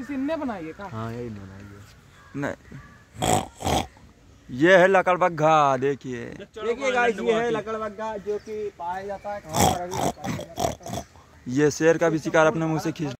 हाँ, नहीं ये है लकड़बग्घा देखिए देखिए गाइस ये है लकड़बग्घा जो कि पाया जाता है ये शेर का भी शिकार अपने मुंह से खींच